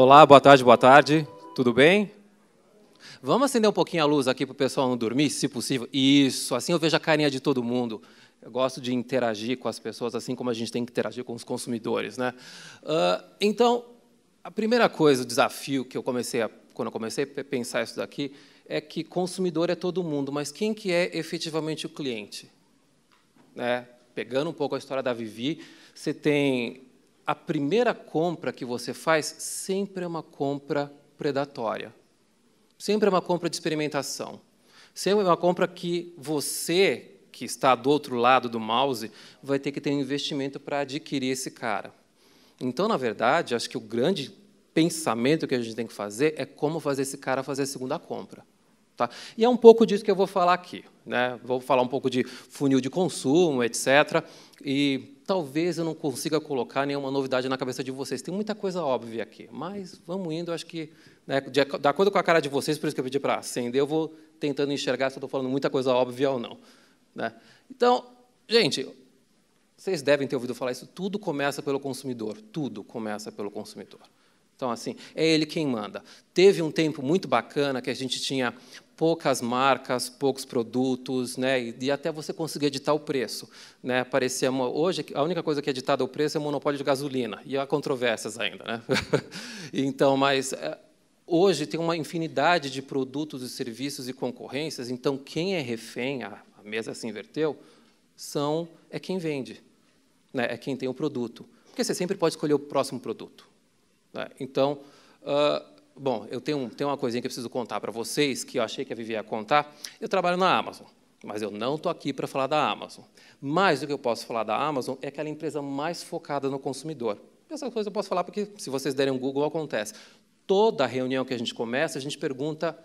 Olá, boa tarde, boa tarde. Tudo bem? Vamos acender um pouquinho a luz aqui para o pessoal não dormir, se possível. Isso, assim eu vejo a carinha de todo mundo. Eu gosto de interagir com as pessoas, assim como a gente tem que interagir com os consumidores. Né? Uh, então, a primeira coisa, o desafio que eu comecei, a, quando eu comecei a pensar isso daqui, é que consumidor é todo mundo, mas quem que é efetivamente o cliente? Né? Pegando um pouco a história da Vivi, você tem a primeira compra que você faz sempre é uma compra predatória. Sempre é uma compra de experimentação. Sempre é uma compra que você, que está do outro lado do mouse, vai ter que ter um investimento para adquirir esse cara. Então, na verdade, acho que o grande pensamento que a gente tem que fazer é como fazer esse cara fazer a segunda compra. Tá? E é um pouco disso que eu vou falar aqui. Né? Vou falar um pouco de funil de consumo, etc. E talvez eu não consiga colocar nenhuma novidade na cabeça de vocês. Tem muita coisa óbvia aqui, mas vamos indo. Acho que, né, de, de acordo com a cara de vocês, por isso que eu pedi para acender, eu vou tentando enxergar se estou falando muita coisa óbvia ou não. Né? Então, gente, vocês devem ter ouvido falar isso. Tudo começa pelo consumidor. Tudo começa pelo consumidor. Então, assim, é ele quem manda. Teve um tempo muito bacana que a gente tinha poucas marcas, poucos produtos, né? E, e até você conseguir editar o preço, né? Parecia hoje a única coisa que é editada o preço é o monopólio de gasolina e há controvérsias ainda, né? então, mas é, hoje tem uma infinidade de produtos e serviços e concorrências. Então, quem é refém, a, a mesa se inverteu, são é quem vende, né? É quem tem o produto, porque você sempre pode escolher o próximo produto. Né? Então uh, Bom, eu tenho, tenho uma coisinha que eu preciso contar para vocês, que eu achei que a Vivi ia contar. Eu trabalho na Amazon, mas eu não estou aqui para falar da Amazon. Mais do que eu posso falar da Amazon é aquela empresa mais focada no consumidor. Essa coisa eu posso falar porque, se vocês derem um Google, acontece. Toda reunião que a gente começa, a gente pergunta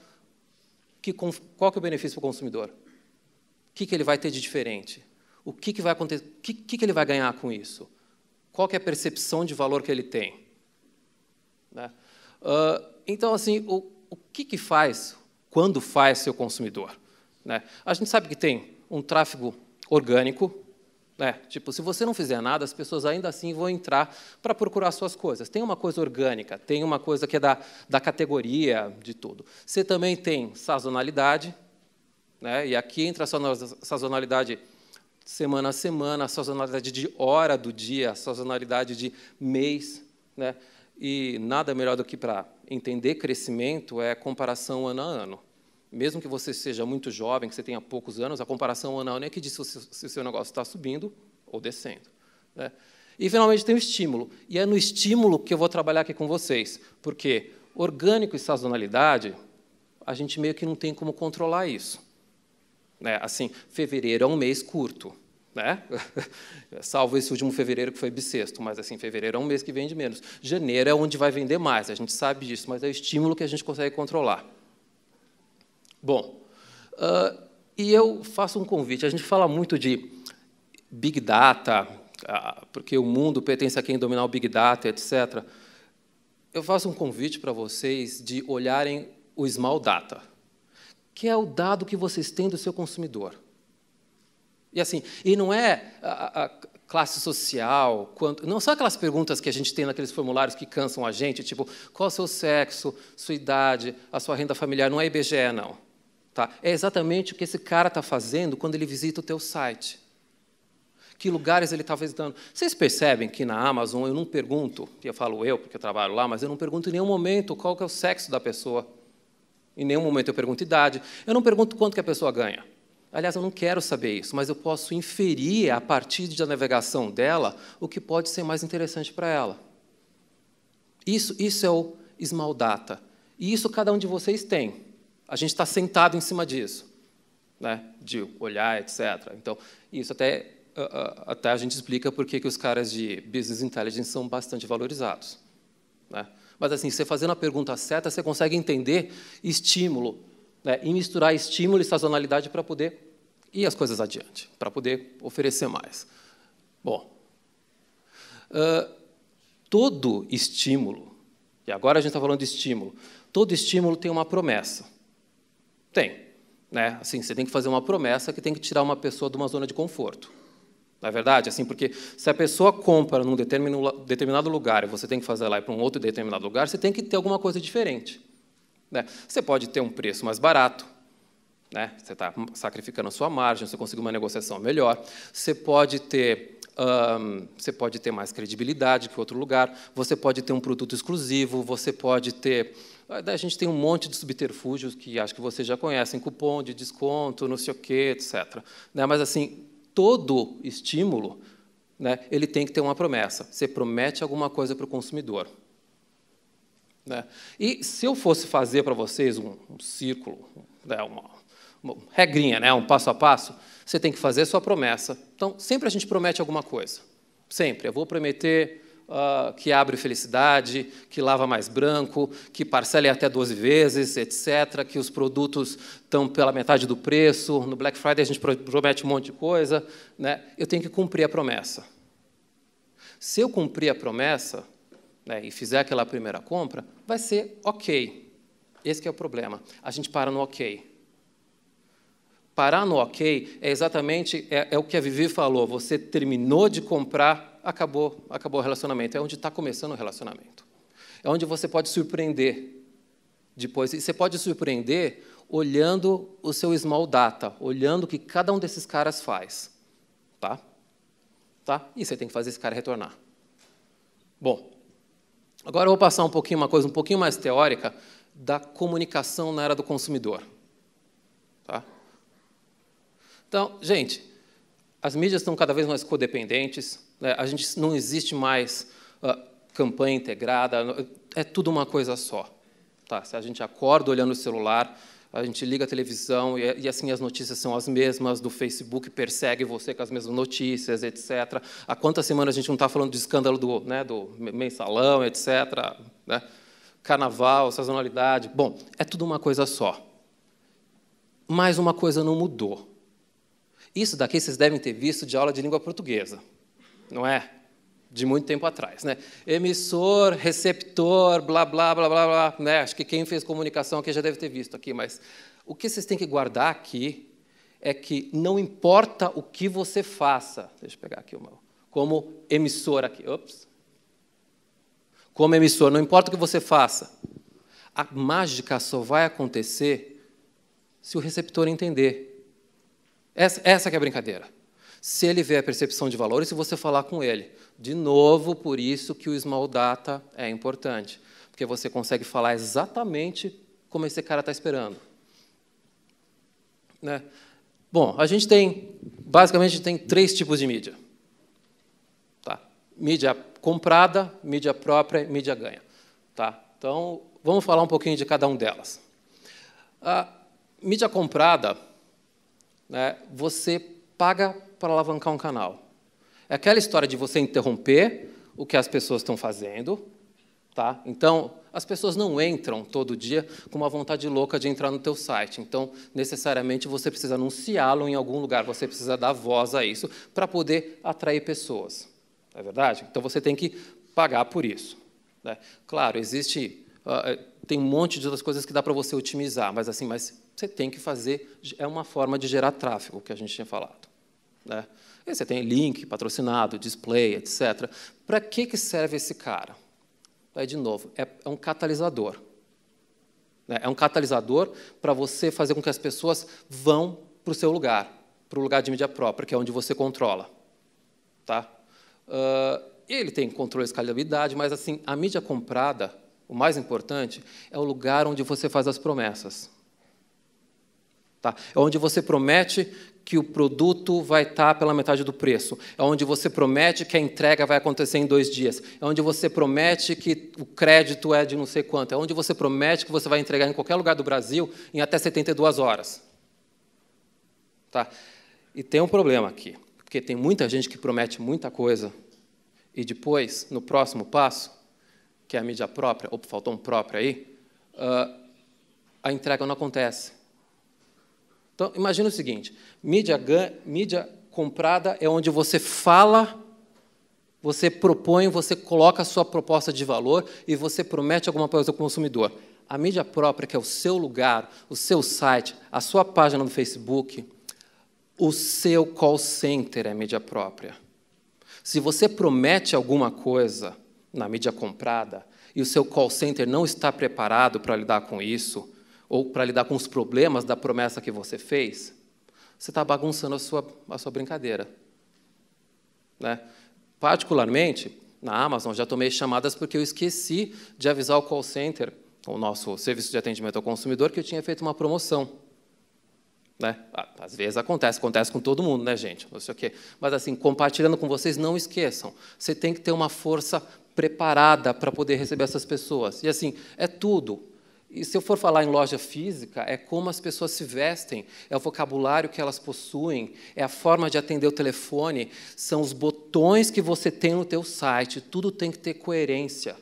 que, qual que é o benefício para o consumidor. O que, que ele vai ter de diferente? O que, que vai acontecer? O que, que, ele vai ganhar com isso? Qual que é a percepção de valor que ele tem? Né? Uh, então, assim, o, o que, que faz, quando faz seu consumidor? Né? A gente sabe que tem um tráfego orgânico, né? Tipo, se você não fizer nada, as pessoas ainda assim vão entrar para procurar suas coisas. Tem uma coisa orgânica, tem uma coisa que é da, da categoria de tudo. Você também tem sazonalidade, né? e aqui entra a sazonalidade semana a semana, a sazonalidade de hora do dia, a sazonalidade de mês. Né? E nada melhor do que para entender crescimento é comparação ano a ano. Mesmo que você seja muito jovem, que você tenha poucos anos, a comparação ano a ano é que diz se o seu negócio está subindo ou descendo. Né? E, finalmente, tem o estímulo. E é no estímulo que eu vou trabalhar aqui com vocês. Porque orgânico e sazonalidade, a gente meio que não tem como controlar isso. Né? Assim, fevereiro é um mês curto. Né? Salvo esse último fevereiro que foi bissexto, mas assim, fevereiro é um mês que vende menos. Janeiro é onde vai vender mais, a gente sabe disso, mas é o estímulo que a gente consegue controlar. Bom, uh, e eu faço um convite. A gente fala muito de Big Data, ah, porque o mundo pertence a quem dominar o Big Data, etc. Eu faço um convite para vocês de olharem o Small Data, que é o dado que vocês têm do seu consumidor. E assim, e não é a, a classe social, quanto, não são aquelas perguntas que a gente tem naqueles formulários que cansam a gente, tipo, qual é o seu sexo, sua idade, a sua renda familiar, não é IBGE, não. Tá? É exatamente o que esse cara está fazendo quando ele visita o teu site. Que lugares ele está visitando. Vocês percebem que na Amazon eu não pergunto, e eu falo eu porque eu trabalho lá, mas eu não pergunto em nenhum momento qual que é o sexo da pessoa. Em nenhum momento eu pergunto idade. Eu não pergunto quanto que a pessoa ganha. Aliás, eu não quero saber isso, mas eu posso inferir, a partir da navegação dela, o que pode ser mais interessante para ela. Isso, isso é o small data. E isso cada um de vocês tem. A gente está sentado em cima disso, né? de olhar, etc. Então, isso até, ah, ah, até a gente explica por que os caras de business intelligence são bastante valorizados. Né? Mas, assim, você fazendo a pergunta certa, você consegue entender estímulo né? e misturar estímulo e sazonalidade para poder e as coisas adiante, para poder oferecer mais. Bom, uh, todo estímulo, e agora a gente está falando de estímulo, todo estímulo tem uma promessa. Tem. Né? Assim, você tem que fazer uma promessa que tem que tirar uma pessoa de uma zona de conforto. Na é verdade, assim, porque se a pessoa compra num determinado lugar e você tem que fazer lá para um outro determinado lugar, você tem que ter alguma coisa diferente. Né? Você pode ter um preço mais barato, né? Você está sacrificando a sua margem, você conseguiu uma negociação melhor, você pode ter. Um, você pode ter mais credibilidade que outro lugar, você pode ter um produto exclusivo, você pode ter. A gente tem um monte de subterfúgios que acho que vocês já conhecem, cupom de desconto, não sei o quê, etc. Né? Mas, assim, todo estímulo né, ele tem que ter uma promessa. Você promete alguma coisa para o consumidor. Né? E se eu fosse fazer para vocês um, um círculo, né, uma, Bom, regrinha, né? Um passo a passo. Você tem que fazer sua promessa. Então, sempre a gente promete alguma coisa. Sempre. Eu vou prometer uh, que abre felicidade, que lava mais branco, que parcele até 12 vezes, etc. Que os produtos estão pela metade do preço. No Black Friday a gente promete um monte de coisa. Né? Eu tenho que cumprir a promessa. Se eu cumprir a promessa né, e fizer aquela primeira compra, vai ser ok. Esse é o problema. A gente para no ok. Parar no ok é exatamente é, é o que a Vivi falou. Você terminou de comprar, acabou, acabou o relacionamento. É onde está começando o relacionamento. É onde você pode surpreender depois. E você pode surpreender olhando o seu small data, olhando o que cada um desses caras faz. Tá? Tá? E você tem que fazer esse cara retornar. Bom, agora eu vou passar um pouquinho, uma coisa um pouquinho mais teórica da comunicação na era do consumidor. Então, gente, as mídias estão cada vez mais codependentes, né? a gente não existe mais uh, campanha integrada, é tudo uma coisa só. Tá, se a gente acorda olhando o celular, a gente liga a televisão e, é, e, assim as notícias são as mesmas, do Facebook persegue você com as mesmas notícias, etc. Há quantas semanas a gente não está falando do escândalo do, né, do mensalão, etc. Né? Carnaval, sazonalidade. Bom, é tudo uma coisa só. Mas uma coisa não mudou. Isso daqui vocês devem ter visto de aula de língua portuguesa, não é? De muito tempo atrás, né? Emissor, receptor, blá, blá, blá, blá, blá, né? Acho que quem fez comunicação aqui já deve ter visto aqui, mas o que vocês têm que guardar aqui é que não importa o que você faça, deixa eu pegar aqui o meu, como emissor aqui, ops, como emissor, não importa o que você faça, a mágica só vai acontecer se o receptor entender. Essa, essa é a brincadeira. Se ele vê a percepção de valores, se você falar com ele, de novo, por isso que o small data é importante, porque você consegue falar exatamente como esse cara está esperando. Né? Bom, a gente tem, basicamente, a gente tem três tipos de mídia. Tá? Mídia comprada, mídia própria e mídia ganha. Tá? Então, vamos falar um pouquinho de cada uma delas. A mídia comprada né, você paga para alavancar um canal. É aquela história de você interromper o que as pessoas estão fazendo. Tá? Então, as pessoas não entram todo dia com uma vontade louca de entrar no teu site. Então, necessariamente, você precisa anunciá-lo em algum lugar, você precisa dar voz a isso para poder atrair pessoas. Não é verdade? Então, você tem que pagar por isso. Né? Claro, existe... Uh, tem um monte de outras coisas que dá para você otimizar, mas assim, mas você tem que fazer, é uma forma de gerar tráfego, que a gente tinha falado. Né? E você tem link, patrocinado, display, etc. Para que, que serve esse cara? Aí, de novo, é, é um catalisador. Né? É um catalisador para você fazer com que as pessoas vão para o seu lugar, para o lugar de mídia própria, que é onde você controla. Tá? Uh, ele tem controle de escalabilidade, mas assim a mídia comprada, o mais importante, é o lugar onde você faz as promessas. Tá? É onde você promete que o produto vai estar tá pela metade do preço. É onde você promete que a entrega vai acontecer em dois dias. É onde você promete que o crédito é de não sei quanto. É onde você promete que você vai entregar em qualquer lugar do Brasil em até 72 horas. Tá? E tem um problema aqui, porque tem muita gente que promete muita coisa e depois, no próximo passo, que é a mídia própria, ou faltou um próprio aí, ah, a entrega não acontece. Então, imagina o seguinte: mídia, mídia comprada é onde você fala, você propõe, você coloca a sua proposta de valor e você promete alguma coisa ao consumidor. A mídia própria, que é o seu lugar, o seu site, a sua página no Facebook, o seu call center é mídia própria. Se você promete alguma coisa na mídia comprada e o seu call center não está preparado para lidar com isso, ou para lidar com os problemas da promessa que você fez, você está bagunçando a sua, a sua brincadeira. Né? Particularmente, na Amazon, já tomei chamadas porque eu esqueci de avisar o call center, o nosso serviço de atendimento ao consumidor, que eu tinha feito uma promoção. Né? Às vezes acontece, acontece com todo mundo, né, gente? Não sei o quê. Mas, assim, compartilhando com vocês, não esqueçam. Você tem que ter uma força preparada para poder receber essas pessoas. E, assim, é tudo e se eu for falar em loja física, é como as pessoas se vestem, é o vocabulário que elas possuem, é a forma de atender o telefone, são os botões que você tem no teu site. Tudo tem que ter coerência,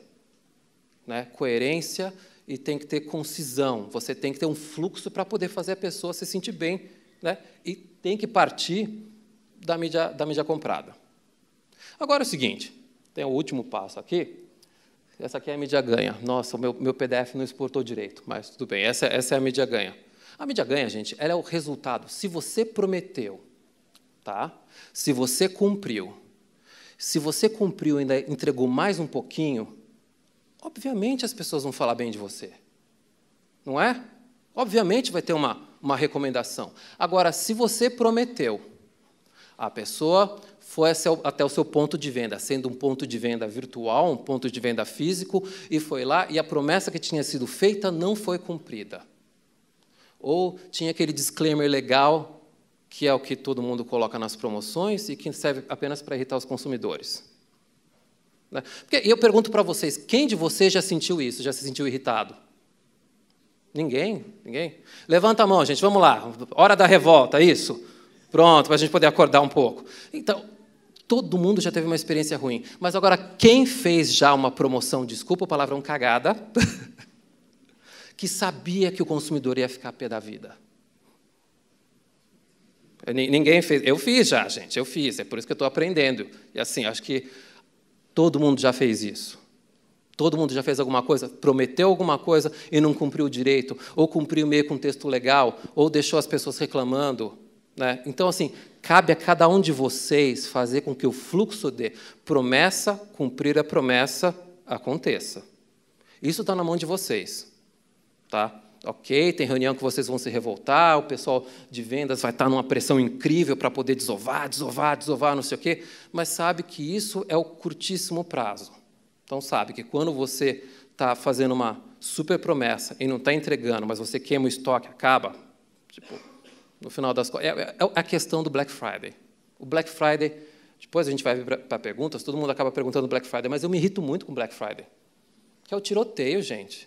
né? Coerência e tem que ter concisão. Você tem que ter um fluxo para poder fazer a pessoa se sentir bem, né? E tem que partir da mídia, da mídia comprada. Agora é o seguinte, tem o último passo aqui, essa aqui é a mídia ganha. Nossa, o meu, meu PDF não exportou direito, mas tudo bem. Essa, essa é a mídia ganha. A mídia ganha, gente, ela é o resultado. Se você prometeu, tá? Se você cumpriu, se você cumpriu e ainda entregou mais um pouquinho, obviamente as pessoas vão falar bem de você. Não é? Obviamente vai ter uma, uma recomendação. Agora, se você prometeu, a pessoa foi até o seu ponto de venda, sendo um ponto de venda virtual, um ponto de venda físico, e foi lá e a promessa que tinha sido feita não foi cumprida. Ou tinha aquele disclaimer legal, que é o que todo mundo coloca nas promoções e que serve apenas para irritar os consumidores. Né? Porque eu pergunto para vocês, quem de vocês já sentiu isso, já se sentiu irritado? Ninguém? Ninguém? Levanta a mão, gente, vamos lá. Hora da revolta, isso. Pronto, para a gente poder acordar um pouco. Então, Todo mundo já teve uma experiência ruim. Mas agora, quem fez já uma promoção, desculpa o palavrão cagada, que sabia que o consumidor ia ficar pé da vida? Ninguém fez. Eu fiz já, gente, eu fiz. É por isso que eu estou aprendendo. E assim, acho que todo mundo já fez isso. Todo mundo já fez alguma coisa, prometeu alguma coisa e não cumpriu o direito, ou cumpriu meio com um texto legal, ou deixou as pessoas reclamando. Né? Então, assim, Cabe a cada um de vocês fazer com que o fluxo de promessa, cumprir a promessa, aconteça. Isso está na mão de vocês. Tá? ok, tem reunião que vocês vão se revoltar, o pessoal de vendas vai estar tá numa pressão incrível para poder desovar, desovar, desovar, não sei o quê, mas sabe que isso é o curtíssimo prazo. Então sabe que quando você está fazendo uma super promessa e não está entregando, mas você queima o estoque, acaba, tipo, no final das contas. É, é, é, é, a questão do Black Friday. O Black Friday, depois a gente vai para perguntas, todo mundo acaba perguntando Black Friday, mas eu me irrito muito com Black Friday. Que é o tiroteio, gente.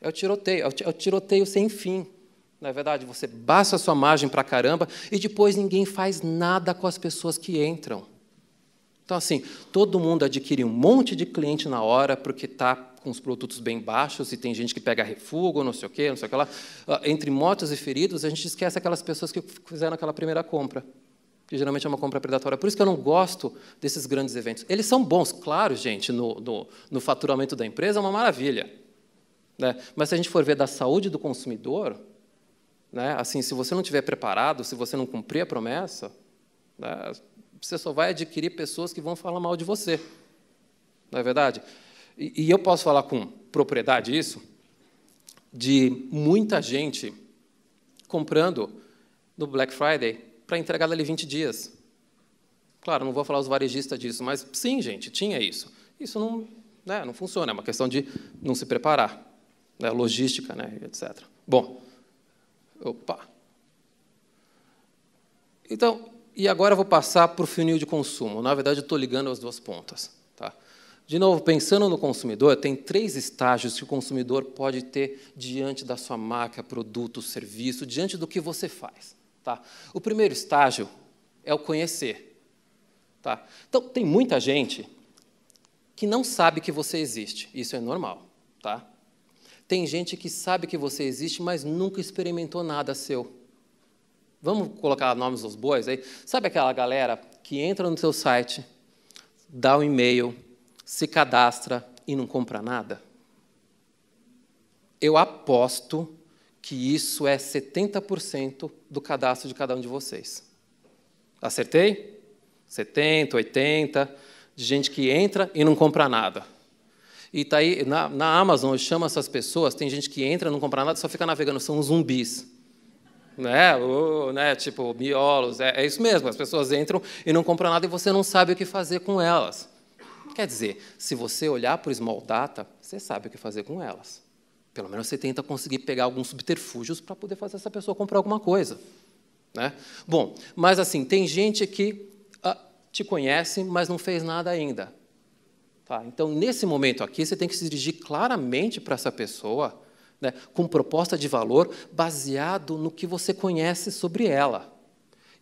É o tiroteio, é o tiroteio sem fim. Na verdade, você baixa a sua margem para caramba e depois ninguém faz nada com as pessoas que entram. Então, assim, todo mundo adquire um monte de cliente na hora porque está com os produtos bem baixos, e tem gente que pega refugo, não sei o quê, não sei o que lá. Ah, entre mortos e feridos, a gente esquece aquelas pessoas que fizeram aquela primeira compra, que geralmente é uma compra predatória. Por isso que eu não gosto desses grandes eventos. Eles são bons, claro, gente, no, no, no faturamento da empresa é uma maravilha. Né? Mas se a gente for ver da saúde do consumidor, né? assim, se você não estiver preparado, se você não cumprir a promessa, né? você só vai adquirir pessoas que vão falar mal de você. Não é verdade? e, eu posso falar com propriedade isso, de muita gente comprando no Black Friday para entregar dali 20 dias. Claro, não vou falar os varejistas disso, mas sim, gente, tinha isso. Isso não, né, não funciona, é uma questão de não se preparar, né, logística, né, etc. Bom, opa. Então, e agora eu vou passar para o funil de consumo. Na verdade, eu estou ligando as duas pontas. Tá? De novo, pensando no consumidor, tem três estágios que o consumidor pode ter diante da sua marca, produto, serviço, diante do que você faz. Tá? O primeiro estágio é o conhecer. Tá? Então, tem muita gente que não sabe que você existe. Isso é normal. Tá? Tem gente que sabe que você existe, mas nunca experimentou nada seu. Vamos colocar nomes dos bois aí? Sabe aquela galera que entra no seu site, dá um e-mail, se cadastra e não compra nada? Eu aposto que isso é 70% do cadastro de cada um de vocês. Acertei? 70, 80, de gente que entra e não compra nada. E tá aí, na, na Amazon, eu chamo essas pessoas, tem gente que entra, não compra nada, só fica navegando, são zumbis. Né? né? Tipo, miolos, é, é isso mesmo, as pessoas entram e não compram nada e você não sabe o que fazer com elas. Quer dizer, se você olhar para o small data, você sabe o que fazer com elas. Pelo menos você tenta conseguir pegar alguns subterfúgios para poder fazer essa pessoa comprar alguma coisa. Né? Bom, mas assim, tem gente que ah, te conhece, mas não fez nada ainda. Tá? Então, nesse momento aqui, você tem que se dirigir claramente para essa pessoa, né, com proposta de valor baseado no que você conhece sobre ela.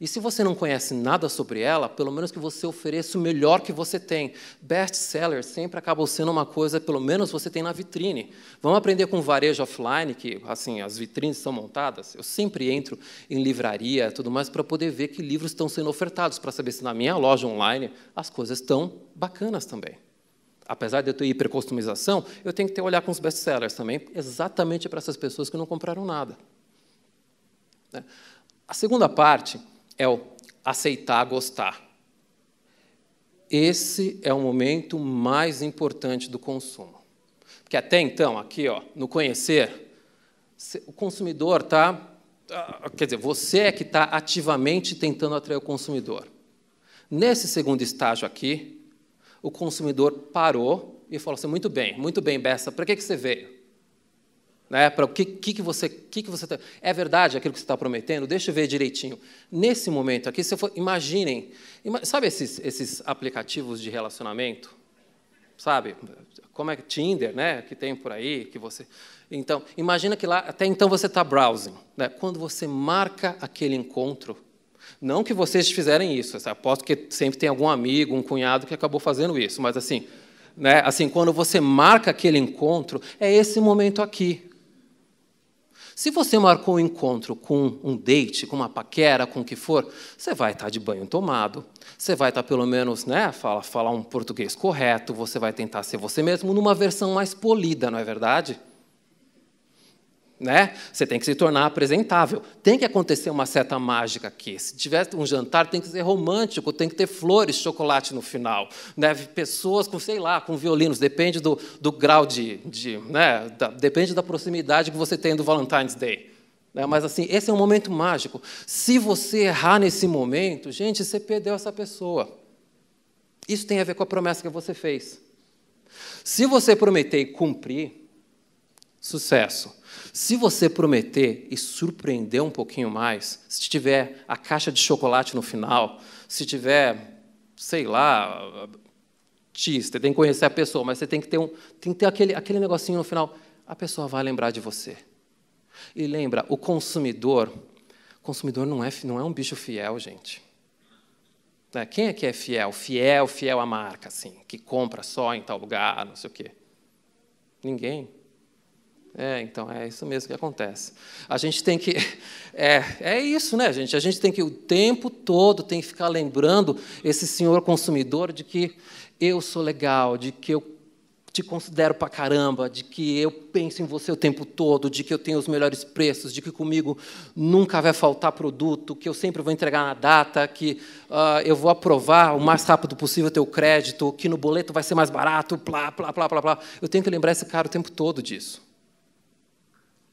E se você não conhece nada sobre ela, pelo menos que você ofereça o melhor que você tem. Best seller sempre acabou sendo uma coisa, pelo menos você tem na vitrine. Vamos aprender com o varejo offline, que assim as vitrines são montadas. Eu sempre entro em livraria, tudo mais, para poder ver que livros estão sendo ofertados, para saber se na minha loja online as coisas estão bacanas também apesar de eu ter hipercustomização, eu tenho que ter olhar com os best-sellers também, exatamente para essas pessoas que não compraram nada. Né? A segunda parte é o aceitar gostar. Esse é o momento mais importante do consumo. Porque até então, aqui, ó, no conhecer, o consumidor está. Ah, quer dizer, você é que está ativamente tentando atrair o consumidor. Nesse segundo estágio aqui, o consumidor parou e falou assim: muito bem, muito bem, Bessa, para que, que você veio? Né, para o que, que, você, que, que você tá, é verdade aquilo que você está prometendo? Deixa eu ver direitinho. Nesse momento aqui, se for, imaginem, sabe esses, esses aplicativos de relacionamento, sabe? Como é que Tinder, né? Que tem por aí, que você. Então, imagina que lá até então você está browsing, né? Quando você marca aquele encontro, não que vocês fizerem isso, aposto que sempre tem algum amigo, um cunhado que acabou fazendo isso, mas assim, né? Assim, quando você marca aquele encontro, é esse momento aqui, se você marcou um encontro com um date, com uma paquera, com o que for, você vai estar de banho tomado, você vai estar pelo menos, né, fala, falar um português correto, você vai tentar ser você mesmo numa versão mais polida, não é verdade? Né? Você tem que se tornar apresentável. Tem que acontecer uma certa mágica aqui. Se tiver um jantar, tem que ser romântico, tem que ter flores, chocolate no final. Né? Pessoas com, sei lá, com violinos, depende do, do grau de. de né? da, depende da proximidade que você tem do Valentine's Day. Né? Mas assim, esse é um momento mágico. Se você errar nesse momento, gente, você perdeu essa pessoa. Isso tem a ver com a promessa que você fez. Se você prometer e cumprir, sucesso. Se você prometer e surpreender um pouquinho mais, se tiver a caixa de chocolate no final, se tiver, sei lá, tis, você tem que conhecer a pessoa, mas você tem que ter, um, tem que ter aquele, aquele negocinho no final, a pessoa vai lembrar de você. E lembra, o consumidor, o consumidor não é, não é um bicho fiel, gente. Né, quem é que é fiel? Fiel, fiel à marca, assim, que compra só em tal lugar, não sei o quê. Ninguém. É, então, é isso mesmo que acontece. A gente tem que. É, é isso, né, gente? A gente tem que o tempo todo tem que ficar lembrando esse senhor consumidor de que eu sou legal, de que eu te considero pra caramba, de que eu penso em você o tempo todo, de que eu tenho os melhores preços, de que comigo nunca vai faltar produto, que eu sempre vou entregar na data, que uh, eu vou aprovar o mais rápido possível teu crédito, que no boleto vai ser mais barato, plá, plá, plá, plá, plá. Eu tenho que lembrar esse cara o tempo todo disso.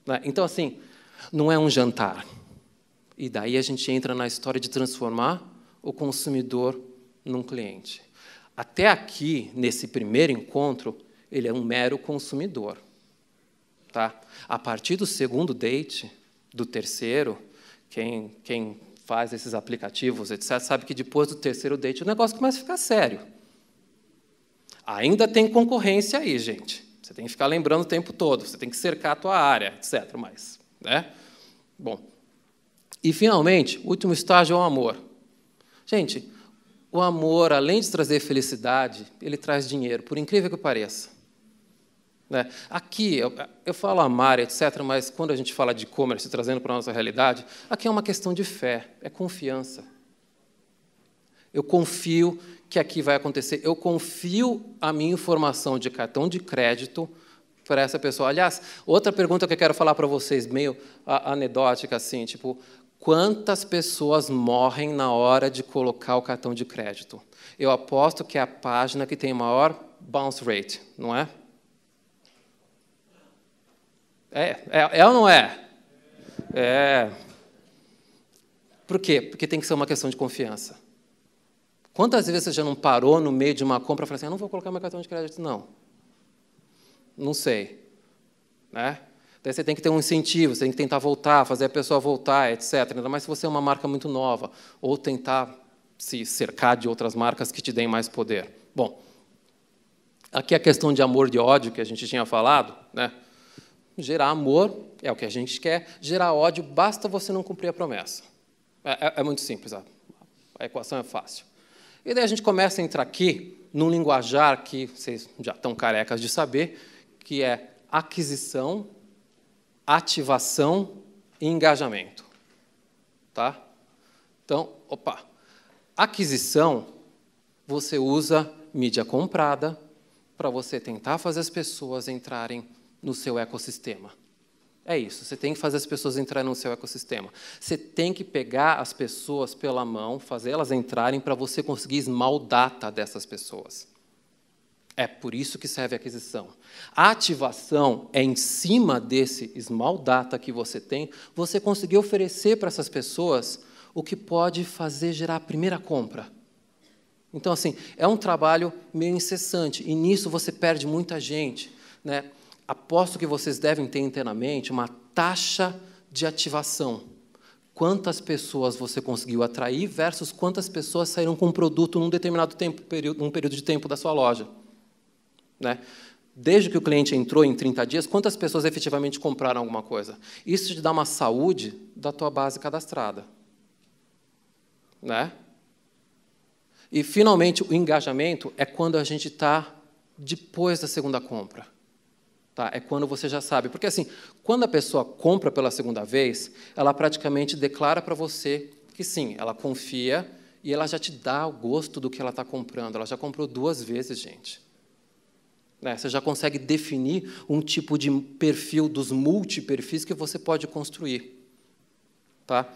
Né? Então, assim, não é um jantar. E daí a gente entra na história de transformar o consumidor num cliente. Até aqui, nesse primeiro encontro, ele é um mero consumidor. Tá? A partir do segundo date, do terceiro, quem, quem faz esses aplicativos, etc., sabe que depois do terceiro date o negócio começa a ficar sério. Ainda tem concorrência aí, gente. Você tem que ficar lembrando o tempo todo, você tem que cercar a tua área, etc. Mais, né? Bom. E finalmente, o último estágio é o amor. Gente, o amor, além de trazer felicidade, ele traz dinheiro, por incrível que pareça. Né? Aqui, eu, eu falo amar, etc., mas quando a gente fala de e-commerce, trazendo para a nossa realidade, aqui é uma questão de fé, é confiança. Eu confio que aqui vai acontecer. Eu confio a minha informação de cartão de crédito para essa pessoa. Aliás, outra pergunta que eu quero falar para vocês, meio anedótica assim, tipo, quantas pessoas morrem na hora de colocar o cartão de crédito? Eu aposto que é a página que tem maior bounce rate, não é? É, é, é ou não é? É. Por quê? Porque tem que ser uma questão de confiança. Quantas vezes você já não parou no meio de uma compra e falou assim, eu ah, não vou colocar meu cartão de crédito, não. Não sei. Né? Daí você tem que ter um incentivo, você tem que tentar voltar, fazer a pessoa voltar, etc. Ainda mais se você é uma marca muito nova, ou tentar se cercar de outras marcas que te deem mais poder. Bom, aqui a questão de amor e ódio que a gente tinha falado, né? Gerar amor é o que a gente quer, gerar ódio basta você não cumprir a promessa. É, é, é muito simples, a, a equação é fácil. E daí a gente começa a entrar aqui num linguajar que vocês já estão carecas de saber, que é aquisição, ativação e engajamento. Tá? Então, opa. Aquisição, você usa mídia comprada para você tentar fazer as pessoas entrarem no seu ecossistema. É isso, você tem que fazer as pessoas entrarem no seu ecossistema. Você tem que pegar as pessoas pela mão, fazer elas entrarem para você conseguir esmaldata dessas pessoas. É por isso que serve a aquisição. A ativação é em cima desse small data que você tem, você conseguir oferecer para essas pessoas o que pode fazer gerar a primeira compra. Então, assim, é um trabalho meio incessante, e nisso você perde muita gente. Né? aposto que vocês devem ter internamente uma taxa de ativação. Quantas pessoas você conseguiu atrair versus quantas pessoas saíram com um produto num determinado tempo, período, num período de tempo da sua loja. Né? Desde que o cliente entrou em 30 dias, quantas pessoas efetivamente compraram alguma coisa? Isso te dá uma saúde da tua base cadastrada. Né? E, finalmente, o engajamento é quando a gente está depois da segunda compra. Tá? É quando você já sabe. Porque, assim, quando a pessoa compra pela segunda vez, ela praticamente declara para você que sim, ela confia e ela já te dá o gosto do que ela está comprando. Ela já comprou duas vezes, gente. Né? Você já consegue definir um tipo de perfil dos multi-perfis que você pode construir. Tá?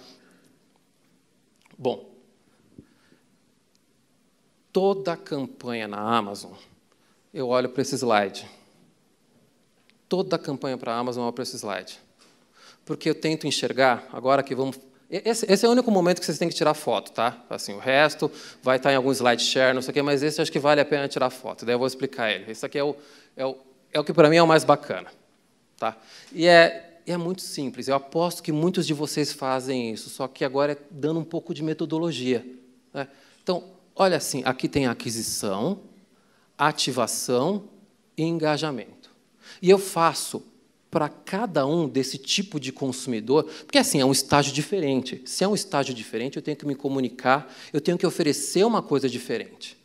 Bom, toda campanha na Amazon, eu olho para esse slide toda a campanha para a Amazon é para esse slide. Porque eu tento enxergar, agora que vamos. Esse, esse, é o único momento que vocês têm que tirar foto, tá? Assim, o resto vai estar tá em algum slide share, não sei o quê, mas esse acho que vale a pena tirar foto. Daí eu vou explicar ele. Esse aqui é o, é o, é o que para mim é o mais bacana. Tá? E é, é muito simples. Eu aposto que muitos de vocês fazem isso, só que agora é dando um pouco de metodologia. Né? Então, olha assim, aqui tem aquisição, ativação e engajamento. E eu faço para cada um desse tipo de consumidor, porque assim, é um estágio diferente. Se é um estágio diferente, eu tenho que me comunicar, eu tenho que oferecer uma coisa diferente.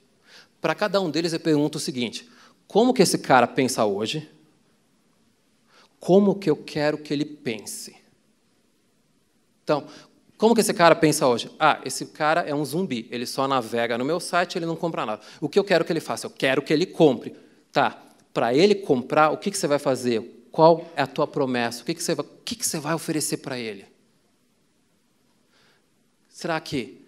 Para cada um deles eu pergunto o seguinte: como que esse cara pensa hoje? Como que eu quero que ele pense? Então, como que esse cara pensa hoje? Ah, esse cara é um zumbi, ele só navega no meu site, ele não compra nada. O que eu quero que ele faça? Eu quero que ele compre. Tá para ele comprar, o que, que, você vai fazer? Qual é a tua promessa? O que, que, você, vai, o que, que você vai oferecer para ele? Será que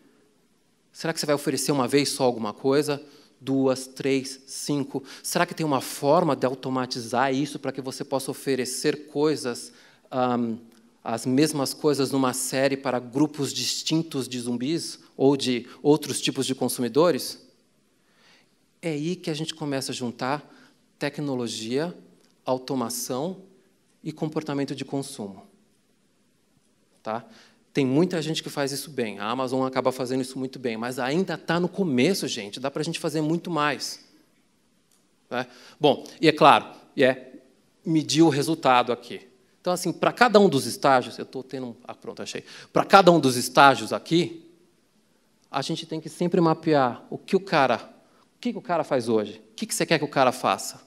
será que você vai oferecer uma vez só alguma coisa? Duas, três, cinco? Será que tem uma forma de automatizar isso para que você possa oferecer coisas, um, as mesmas coisas numa série para grupos distintos de zumbis ou de outros tipos de consumidores? É aí que a gente começa a juntar tecnologia, automação e comportamento de consumo. Tá? Tem muita gente que faz isso bem. A Amazon acaba fazendo isso muito bem, mas ainda está no começo, gente. Dá para a gente fazer muito mais. Né? Bom, e é claro, e é medir o resultado aqui. Então, assim, para cada um dos estágios, eu estou tendo. Ah, pronto, achei. Para cada um dos estágios aqui, a gente tem que sempre mapear o que o cara, o que, que o cara faz hoje, o que, que você quer que o cara faça.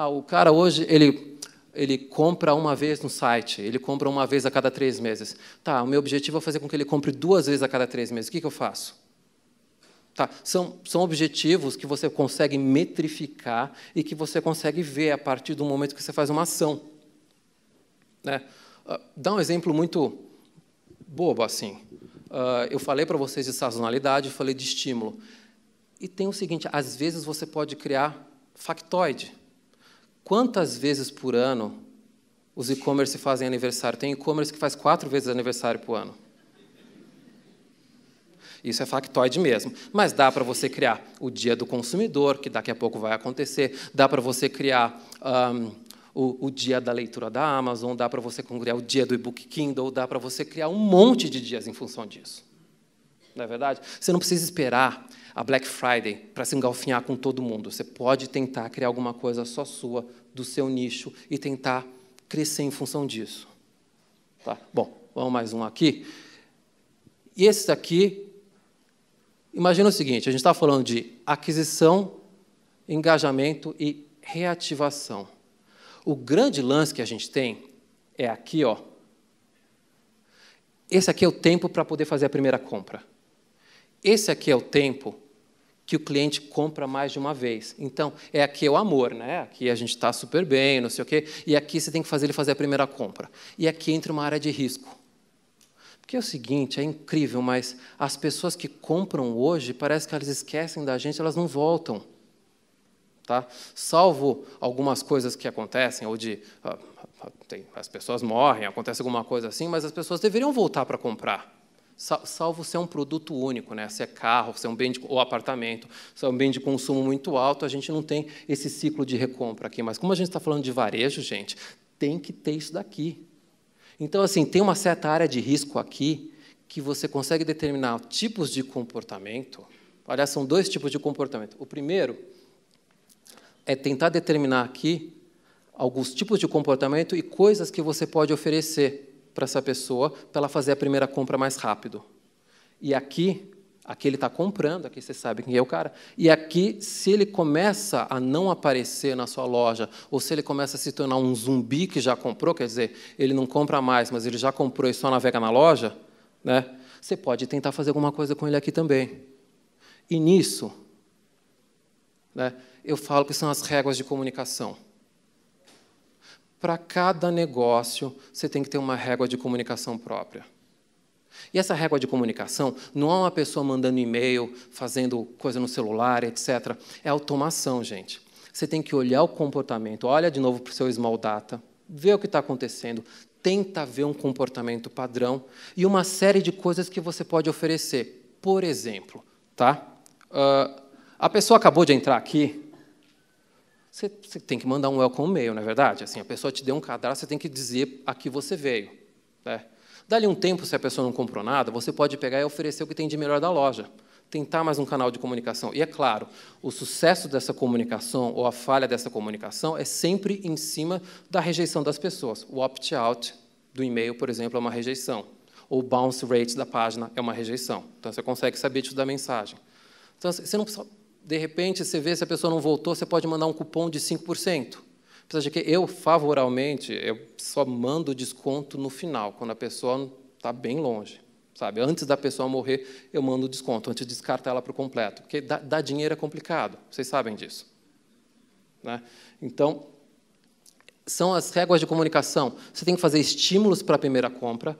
Ah, o cara hoje, ele, ele compra uma vez no site, ele compra uma vez a cada três meses. Tá, o meu objetivo é fazer com que ele compre duas vezes a cada três meses. O que, que eu faço? Tá, são, são objetivos que você consegue metrificar e que você consegue ver a partir do momento que você faz uma ação. Né? Uh, dá um exemplo muito bobo assim. Uh, eu falei para vocês de sazonalidade, eu falei de estímulo. E tem o seguinte: às vezes você pode criar factoide. Quantas vezes por ano os e-commerce fazem aniversário? Tem e-commerce que faz quatro vezes aniversário por ano. Isso é factoide mesmo. Mas dá para você criar o dia do consumidor, que daqui a pouco vai acontecer, dá para você criar um, o, o, dia da leitura da Amazon, dá para você criar o dia do e-book Kindle, dá para você criar um monte de dias em função disso. Não é verdade? Você não precisa esperar a Black Friday para se engalfinhar com todo mundo. Você pode tentar criar alguma coisa só sua, do seu nicho, e tentar crescer em função disso. Tá? Bom, vamos mais um aqui. E esse aqui, imagina o seguinte: a gente está falando de aquisição, engajamento e reativação. O grande lance que a gente tem é aqui, ó. Esse aqui é o tempo para poder fazer a primeira compra. Esse aqui é o tempo que o cliente compra mais de uma vez. Então, é aqui é o amor, né? Aqui a gente está super bem, não sei o quê, e aqui você tem que fazer ele fazer a primeira compra. E aqui entra uma área de risco. Porque é o seguinte, é incrível, mas as pessoas que compram hoje, parece que elas esquecem da gente, elas não voltam. Tá? Salvo algumas coisas que acontecem, ou de. Ah, ah tem, as pessoas morrem, acontece alguma coisa assim, mas as pessoas deveriam voltar para comprar salvo se é um produto único, né? se é carro, se é um bem de, ou apartamento, se é um bem de consumo muito alto, a gente não tem esse ciclo de recompra aqui. Mas como a gente está falando de varejo, gente, tem que ter isso daqui. Então, assim, tem uma certa área de risco aqui que você consegue determinar tipos de comportamento. Aliás, são dois tipos de comportamento. O primeiro é tentar determinar aqui alguns tipos de comportamento e coisas que você pode oferecer para essa pessoa para ela fazer a primeira compra mais rápido. E aqui, aqui ele está comprando, aqui você sabe quem é o cara. E aqui, se ele começa a não aparecer na sua loja, ou se ele começa a se tornar um zumbi que já comprou, quer dizer, ele não compra mais, mas ele já comprou e só navega na loja, né? Você pode tentar fazer alguma coisa com ele aqui também. E nisso, né, eu falo que são as regras de comunicação. Para cada negócio, você tem que ter uma régua de comunicação própria. E essa régua de comunicação não é uma pessoa mandando e-mail, fazendo coisa no celular, etc. É automação, gente. Você tem que olhar o comportamento, olha de novo para o seu small data, vê o que está acontecendo, tenta ver um comportamento padrão e uma série de coisas que você pode oferecer. Por exemplo, tá? Uh, a pessoa acabou de entrar aqui, você, você tem que mandar um welcome mail, não é verdade? Assim, a pessoa te deu um cadastro, você tem que dizer a que você veio. Né? Dali um tempo, se a pessoa não comprou nada, você pode pegar e oferecer o que tem de melhor da loja. Tentar mais um canal de comunicação. E é claro, o sucesso dessa comunicação ou a falha dessa comunicação é sempre em cima da rejeição das pessoas. O opt-out do e-mail, por exemplo, é uma rejeição. Ou o bounce rate da página é uma rejeição. Então você consegue saber disso tipo da mensagem. Então, assim, você não precisa de repente você vê se a pessoa não voltou, você pode mandar um cupom de 5%. Apesar de que eu, favoralmente, eu só mando desconto no final, quando a pessoa está bem longe. Sabe? Antes da pessoa morrer, eu mando desconto, antes de descartar ela para o completo. Porque dar dinheiro é complicado, vocês sabem disso. Né? Então, são as regras de comunicação. Você tem que fazer estímulos para a primeira compra,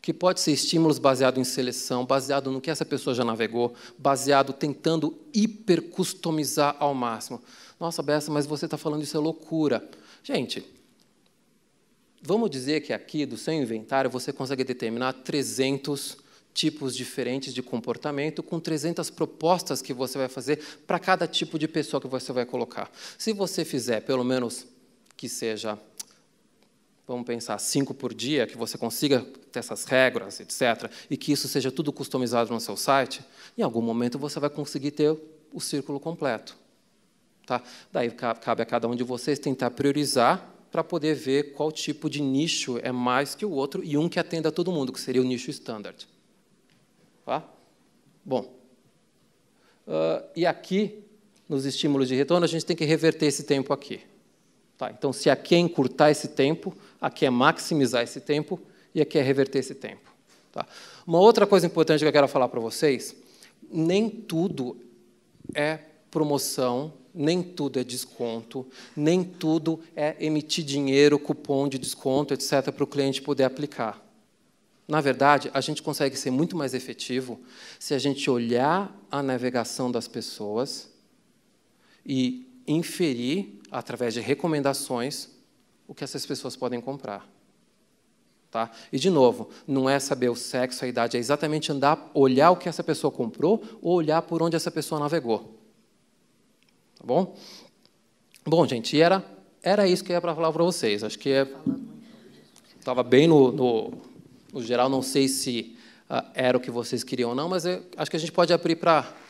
que pode ser estímulos baseado em seleção, baseado no que essa pessoa já navegou, baseado tentando hipercustomizar ao máximo. Nossa, Bessa, mas você está falando isso é loucura. Gente, vamos dizer que aqui do seu inventário você consegue determinar 300 tipos diferentes de comportamento, com 300 propostas que você vai fazer para cada tipo de pessoa que você vai colocar. Se você fizer pelo menos que seja vamos pensar, cinco por dia, que você consiga ter essas regras, etc., e que isso seja tudo customizado no seu site, em algum momento você vai conseguir ter o círculo completo. Tá? Daí cabe a cada um de vocês tentar priorizar para poder ver qual tipo de nicho é mais que o outro e um que atenda a todo mundo, que seria o nicho standard. Tá? Bom, uh, e aqui, nos estímulos de retorno, a gente tem que reverter esse tempo aqui. Tá? Então, se aqui é encurtar esse tempo, Aqui é maximizar esse tempo e aqui é reverter esse tempo. Tá? Uma outra coisa importante que eu quero falar para vocês: nem tudo é promoção, nem tudo é desconto, nem tudo é emitir dinheiro, cupom de desconto, etc., para o cliente poder aplicar. Na verdade, a gente consegue ser muito mais efetivo se a gente olhar a navegação das pessoas e inferir, através de recomendações, o que essas pessoas podem comprar. Tá? E, de novo, não é saber o sexo, a idade, é exatamente andar, olhar o que essa pessoa comprou ou olhar por onde essa pessoa navegou. Tá bom? Bom, gente, era, era isso que eu ia para falar para vocês. Acho que estava é, bem no, no, no, geral, não sei se uh, era o que vocês queriam ou não, mas eu, acho que a gente pode abrir para